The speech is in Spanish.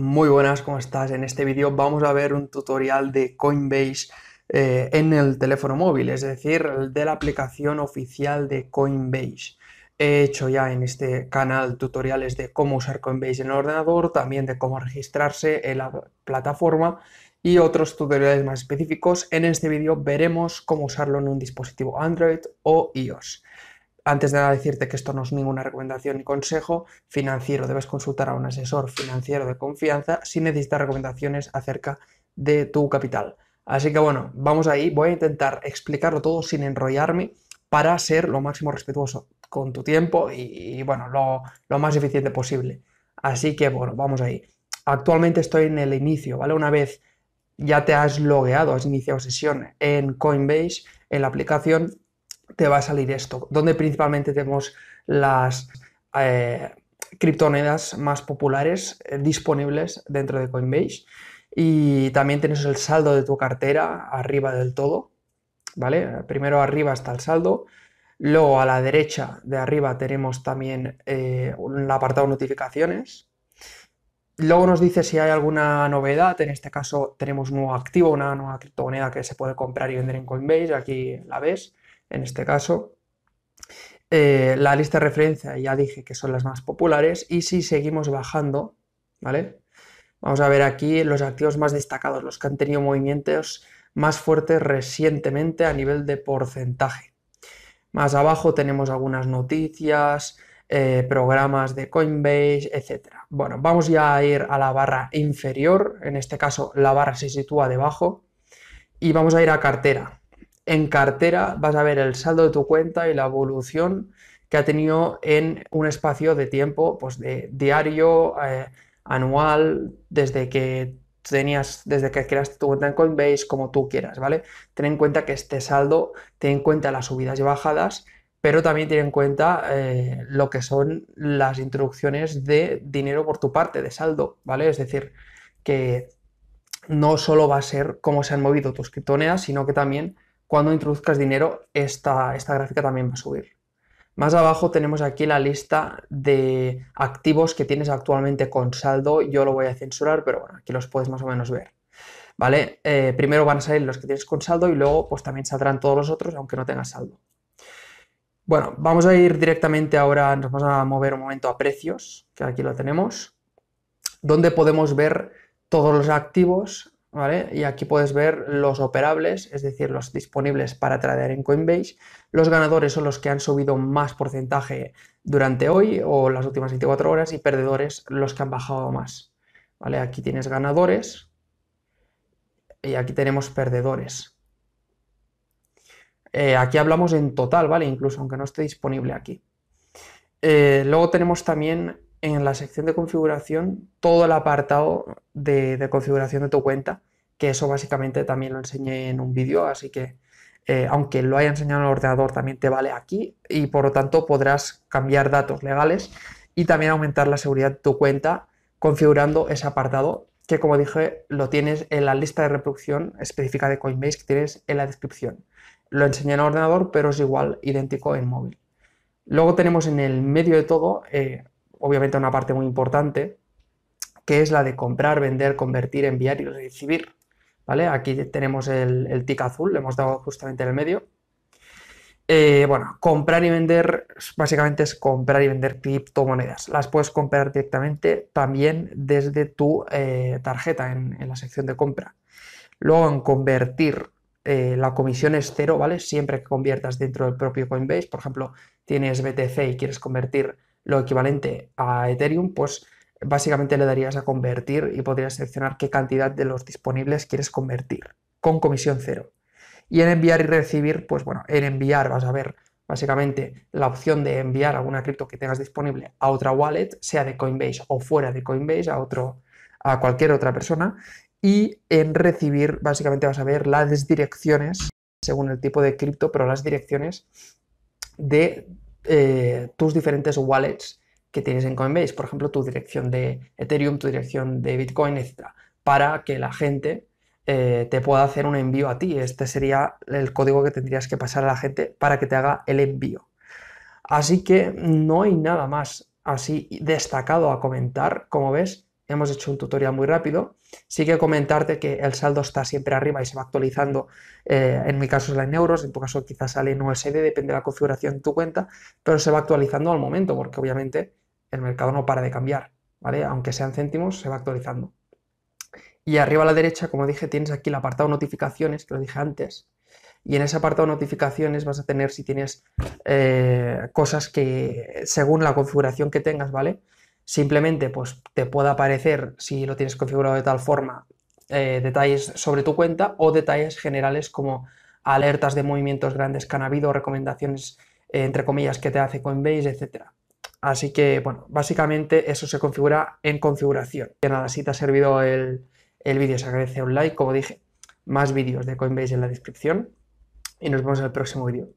Muy buenas, ¿cómo estás? En este vídeo vamos a ver un tutorial de Coinbase eh, en el teléfono móvil, es decir, el de la aplicación oficial de Coinbase. He hecho ya en este canal tutoriales de cómo usar Coinbase en el ordenador, también de cómo registrarse en la plataforma y otros tutoriales más específicos. En este vídeo veremos cómo usarlo en un dispositivo Android o iOS. Antes de nada decirte que esto no es ninguna recomendación ni consejo financiero, debes consultar a un asesor financiero de confianza si necesitas recomendaciones acerca de tu capital. Así que bueno, vamos ahí, voy a intentar explicarlo todo sin enrollarme para ser lo máximo respetuoso con tu tiempo y, bueno, lo, lo, más eficiente posible. Así que bueno, vamos ahí. Actualmente estoy en el inicio, ¿vale? Una vez ya te has logueado, has iniciado sesión en Coinbase, en la aplicación, te va a salir esto, donde principalmente tenemos las eh, criptomonedas más populares eh, disponibles dentro de Coinbase. Y también tienes el saldo de tu cartera arriba del todo, ¿vale? Primero arriba está el saldo, luego a la derecha de arriba tenemos también eh, el apartado notificaciones. Luego nos dice si hay alguna novedad, en este caso tenemos un nuevo activo, una nueva criptomoneda que se puede comprar y vender en Coinbase, aquí la ves en este caso. Eh, la lista de referencia ya dije que son las más populares y si seguimos bajando, ¿vale? Vamos a ver aquí los activos más destacados, los que han tenido movimientos más fuertes recientemente a nivel de porcentaje. Más abajo tenemos algunas noticias, eh, programas de Coinbase, etc. Bueno, vamos ya a ir a la barra inferior, en este caso la barra se sitúa debajo, y vamos a ir a cartera en cartera vas a ver el saldo de tu cuenta y la evolución que ha tenido en un espacio de tiempo pues de diario, eh, anual, desde que tenías, desde que creaste tu cuenta en Coinbase, como tú quieras, ¿vale? Ten en cuenta que este saldo, ten en cuenta las subidas y bajadas, pero también tiene en cuenta eh, lo que son las introducciones de dinero por tu parte, de saldo, ¿vale? Es decir, que no solo va a ser cómo se han movido tus criptomonedas, sino que también cuando introduzcas dinero, esta, esta gráfica también va a subir. Más abajo tenemos aquí la lista de activos que tienes actualmente con saldo. Yo lo voy a censurar, pero bueno, aquí los puedes más o menos ver. ¿Vale? Eh, primero van a salir los que tienes con saldo y luego pues también saldrán todos los otros aunque no tengas saldo. Bueno, vamos a ir directamente ahora, nos vamos a mover un momento a precios, que aquí lo tenemos, donde podemos ver todos los activos y aquí puedes ver los operables, es decir, los disponibles para traer en Coinbase. Los ganadores son los que han subido más porcentaje durante hoy o las últimas 24 horas y perdedores los que han bajado más, ¿vale? Aquí tienes ganadores y aquí tenemos perdedores. Eh, aquí hablamos en total, ¿vale? Incluso aunque no esté disponible aquí. Eh, luego tenemos también en la sección de configuración todo el apartado de, configuración de tu cuenta, que eso básicamente también lo enseñé en un vídeo, así que eh, aunque lo haya enseñado en el ordenador también te vale aquí y por lo tanto podrás cambiar datos legales y también aumentar la seguridad de tu cuenta configurando ese apartado que como dije lo tienes en la lista de reproducción específica de Coinbase que tienes en la descripción. Lo enseñé en el ordenador pero es igual idéntico en móvil. Luego tenemos en el medio de todo eh, obviamente una parte muy importante, que es la de comprar, vender, convertir, enviar y recibir. ¿Vale? Aquí tenemos el, el tic azul, le hemos dado justamente en el medio. Eh, bueno, comprar y vender básicamente es comprar y vender criptomonedas. Las puedes comprar directamente también desde tu eh, tarjeta en, la sección de compra. Luego en convertir, eh, la comisión es cero, ¿vale? Siempre que conviertas dentro del propio Coinbase, por ejemplo, tienes BTC y quieres convertir lo equivalente a Ethereum, pues básicamente le darías a convertir y podrías seleccionar qué cantidad de los disponibles quieres convertir, con comisión cero. Y en enviar y recibir, pues bueno, en enviar vas a ver básicamente la opción de enviar alguna cripto que tengas disponible a otra wallet, sea de Coinbase o fuera de Coinbase, a otro, a cualquier otra persona. Y en recibir, básicamente vas a ver las direcciones, según el tipo de cripto, pero las direcciones de eh, tus diferentes wallets que tienes en Coinbase, por ejemplo, tu dirección de Ethereum, tu dirección de Bitcoin, etc., para que la gente eh, te pueda hacer un envío a ti. Este sería el código que tendrías que pasar a la gente para que te haga el envío. Así que no hay nada más así destacado a comentar. Como ves, hemos hecho un tutorial muy rápido, sí que comentarte que el saldo está siempre arriba y se va actualizando, eh, en mi caso la en euros, en tu caso quizás sale en USD, depende de la configuración de tu cuenta, pero se va actualizando al momento, porque obviamente el mercado no para de cambiar, ¿vale? Aunque sean céntimos, se va actualizando. Y arriba a la derecha, como dije, tienes aquí el apartado notificaciones, que lo dije antes, y en ese apartado notificaciones vas a tener si tienes eh, cosas que según la configuración que tengas, ¿vale? simplemente pues, te pueda aparecer, si lo tienes configurado de tal forma, eh, detalles sobre tu cuenta o detalles generales como alertas de movimientos grandes que han habido, recomendaciones eh, entre comillas que te hace Coinbase, etc. Así que, bueno, básicamente eso se configura en configuración. Y nada, si te ha servido el, el vídeo, se agradece un like, como dije, más vídeos de Coinbase en la descripción y nos vemos en el próximo vídeo.